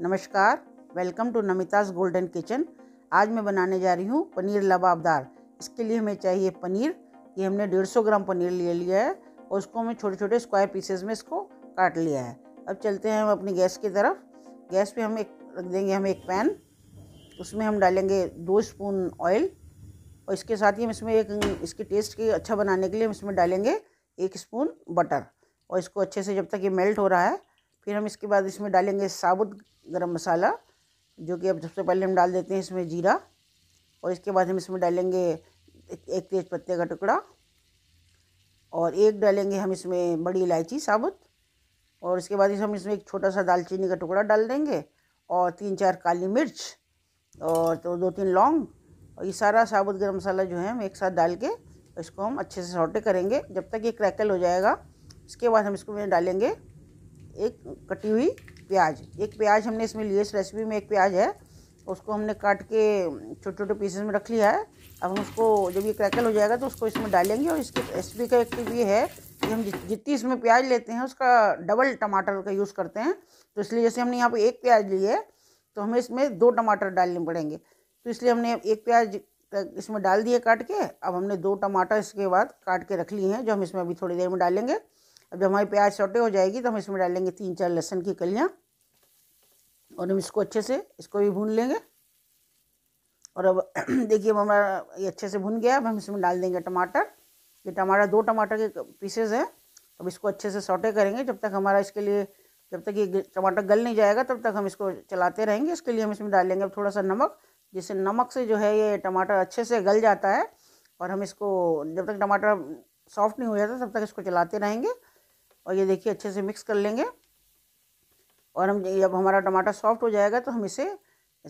नमस्कार welcome to Namita's golden kitchen आज मैं बनाने जा रही हूँ पनीर लबाबदार इसके लिए हमें चाहिए पनीर ये हमने 150 ग्राम पनीर ले लिया है और उसको हमें छोटे छोटे स्क्वायर पीसेस में इसको काट लिया है अब चलते हैं हम अपनी गैस की तरफ गैस पे हम एक रख देंगे हम एक पैन उसमें हम डालेंगे दो स्पून ऑयल और इसके साथ ही हम इसमें एक इसके टेस्ट के अच्छा बनाने के लिए हम इसमें डालेंगे एक स्पून बटर और इसको अच्छे से जब तक ये मेल्ट हो रहा है फिर हम इसके बाद इसमें डालेंगे साबुत गरम मसाला जो कि अब सबसे पहले हम डाल देते हैं इसमें जीरा और इसके बाद हम इसमें डालेंगे एक तेज पत्ते का टुकड़ा और एक डालेंगे हम इसमें बड़ी इलायची साबुत और इसके बाद इसमें हम इसमें एक छोटा सा दालचीनी का टुकड़ा डाल देंगे और तीन चार काली मिर्च और तो दो तीन लौंग और ये सारा साबुत गरम मसाला जो है हम एक साथ डाल के इसको हम अच्छे से सौटे करेंगे जब तक ये क्रैकल हो जाएगा इसके बाद हम इसको में डालेंगे एक कटी हुई प्याज एक प्याज हमने इसमें लिए इस रेसिपी में एक प्याज है उसको हमने काट के छोटे छोटे पीसेस में रख लिया है अब हम उसको जब ये क्रैकल हो जाएगा तो उसको इसमें डालेंगे और इसकी रेसिपी का एक टिप ये है कि हम जितनी इसमें प्याज लेते हैं उसका डबल टमाटर का यूज़ करते हैं तो इसलिए जैसे हमने यहाँ पर एक प्याज ली है तो हमें इसमें दो टमाटर डालने पड़ेंगे तो इसलिए हमने एक प्याज इसमें डाल दिए काट के अब हमने दो टमाटर इसके बाद काट के रख लिए हैं जो हम इसमें अभी थोड़ी देर में डालेंगे अब जब हमारी प्याज सोटे हो जाएगी तो हम इसमें डालेंगे तीन चार लहसुन की कलियाँ और हम इसको अच्छे से इसको भी भून लेंगे और अब देखिए अब हमारा ये अच्छे से भुन गया अब हम इसमें डाल देंगे टमाटर ये टमाटर दो टमाटर के पीसेज हैं अब इसको अच्छे से सौटे करेंगे जब तक हमारा इसके लिए जब तक ये टमाटर गल नहीं जाएगा तब तक हम इसको चलाते रहेंगे इसके लिए हम इसमें डालेंगे अब थोड़ा सा नमक जिससे नमक से जो है ये टमाटर अच्छे से गल जाता है और हम इसको जब तक टमाटर सॉफ्ट नहीं हो जाता तब तक इसको चलाते रहेंगे और ये देखिए अच्छे से मिक्स कर लेंगे और हम जब हमारा टमाटर सॉफ्ट हो जाएगा तो हम इसे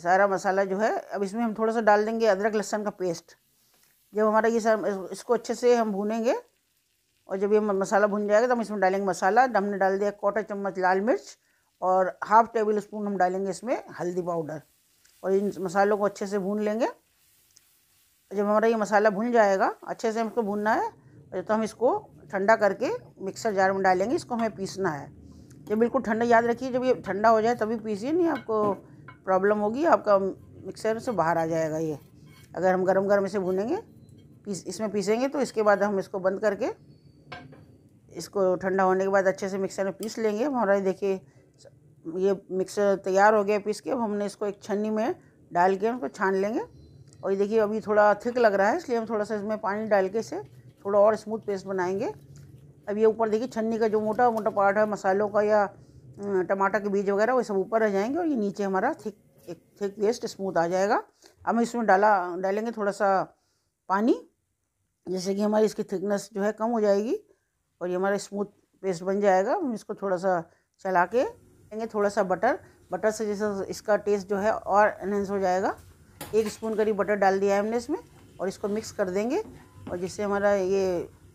सारा मसाला जो है अब इसमें हम थोड़ा सा डाल देंगे अदरक लहसन का पेस्ट जब हमारा ये सर इसको अच्छे से हम भूनेंगे और जब ये मसाला भुन जाएगा तो हम इसमें डालेंगे मसाला हमने डाल दिया कोटा चम्मच लाल मिर्च और हाफ टेबल स्पून हम डालेंगे इसमें हल्दी पाउडर और इन मसालों को अच्छे से भून लेंगे जब हमारा ये मसाला भुन जाएगा अच्छे से हमको भूनना है तो हम इसको ठंडा करके मिक्सर जार में डालेंगे इसको हमें पीसना है ये बिल्कुल ठंडा याद रखिए जब ये ठंडा हो जाए तभी पीसिए नहीं आपको प्रॉब्लम होगी आपका मिक्सर से बाहर आ जाएगा ये अगर हम गरम गरम इसे भूनेंगे पीस इसमें पीसेंगे तो इसके बाद हम इसको बंद करके इसको ठंडा होने के बाद अच्छे से मिक्सर में पीस लेंगे हमारा देखिए ये मिक्सर तैयार हो गया पीस के अब हमने इसको एक छन्नी में डाल के उसको छान लेंगे और ये देखिए अभी थोड़ा थिक लग रहा है इसलिए हम थोड़ा सा इसमें पानी डाल के इसे थोड़ा और स्मूथ पेस्ट बनाएंगे अब ये ऊपर देखिए छन्नी का जो मोटा मोटा पार्ट है मसालों का या टमाटर के बीज वगैरह वो सब ऊपर रह जाएंगे और ये नीचे हमारा थिक एक थिक पेस्ट स्मूथ आ जाएगा अब हम इसमें डाला डालेंगे थोड़ा सा पानी जैसे कि हमारी इसकी थिकनेस जो है कम हो जाएगी और ये हमारा स्मूथ पेस्ट बन जाएगा हम इसको थोड़ा सा चला के देंगे थोड़ा सा बटर बटर से जैसे इसका टेस्ट जो है और एनहेंस हो जाएगा एक स्पून करीब बटर डाल दिया है हमने इसमें और इसको मिक्स कर देंगे और जिससे हमारा ये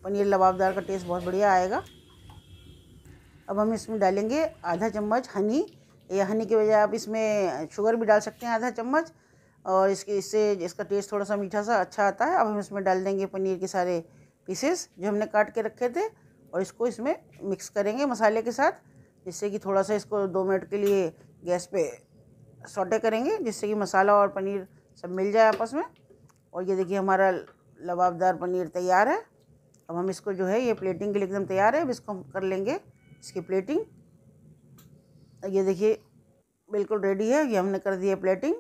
पनीर लबाबदार का टेस्ट बहुत बढ़िया आएगा अब हम इसमें डालेंगे आधा चम्मच हनी या हनी की बजाय आप इसमें शुगर भी डाल सकते हैं आधा चम्मच और इसके इससे इसका टेस्ट थोड़ा सा मीठा सा अच्छा आता है अब हम इसमें डाल देंगे पनीर के सारे पीसेस जो हमने काट के रखे थे और इसको इसमें मिक्स करेंगे मसाले के साथ जिससे कि थोड़ा सा इसको दो मिनट के लिए गैस पे सोटे करेंगे जिससे कि मसाला और पनीर सब मिल जाए आपस में और ये देखिए हमारा लबाबदार पनीर तैयार है अब हम इसको जो है ये प्लेटिंग के लिए एकदम तैयार है अब इसको हम कर लेंगे इसकी प्लेटिंग ये देखिए बिल्कुल रेडी है ये हमने कर दी है प्लेटिंग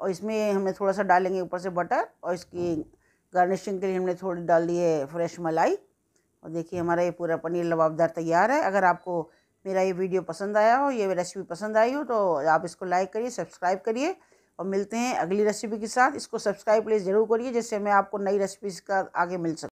और इसमें हमने थोड़ा सा डालेंगे ऊपर से बटर और इसकी गार्निशिंग के लिए हमने थोड़ी डाल दी है फ्रेश मलाई और देखिए हमारा ये पूरा पनीर लबाबदार तैयार है अगर आपको मेरा ये वीडियो पसंद आया हो ये रेसिपी पसंद आई हो तो आप इसको लाइक करिए सब्सक्राइब करिए और मिलते हैं अगली रेसिपी के साथ इसको सब्सक्राइब प्लीज़ ज़रूर करिए जिससे मैं आपको नई रेसिपीज़ का आगे मिल सकूँ